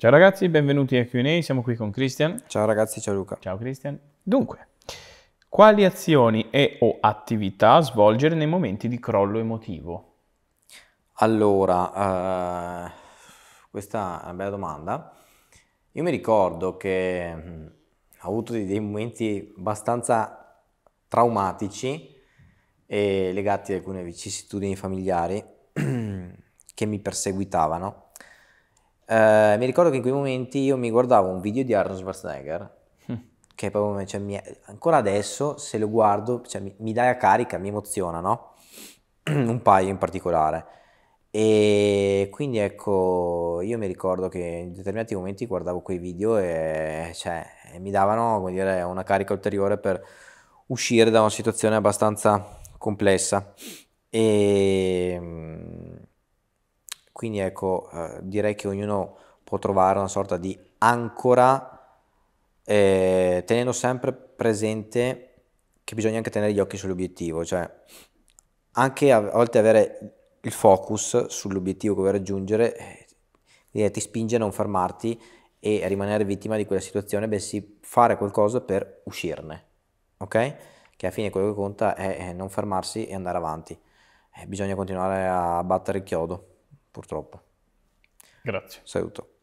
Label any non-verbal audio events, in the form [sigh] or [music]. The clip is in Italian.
Ciao ragazzi, benvenuti a Q&A, siamo qui con Christian. Ciao ragazzi, ciao Luca. Ciao Christian. Dunque, quali azioni e o attività svolgere nei momenti di crollo emotivo? Allora, eh, questa è una bella domanda. Io mi ricordo che mm, ho avuto dei momenti abbastanza traumatici e legati ad alcune vicissitudini familiari [clears throat] che mi perseguitavano eh, mi ricordo che in quei momenti io mi guardavo un video di Arnold Schwarzenegger, mm. che proprio, cioè, mi, ancora adesso se lo guardo cioè, mi, mi dai a carica, mi emoziona, no? [clears throat] un paio in particolare. E quindi ecco, io mi ricordo che in determinati momenti guardavo quei video e cioè, mi davano dire, una carica ulteriore per uscire da una situazione abbastanza complessa. E quindi ecco, eh, direi che ognuno può trovare una sorta di ancora, eh, tenendo sempre presente che bisogna anche tenere gli occhi sull'obiettivo, cioè anche a volte avere il focus sull'obiettivo che vuoi raggiungere eh, ti spinge a non fermarti e a rimanere vittima di quella situazione, bensì fare qualcosa per uscirne, ok? Che alla fine quello che conta è eh, non fermarsi e andare avanti. Eh, bisogna continuare a battere il chiodo purtroppo. Grazie. Saluto.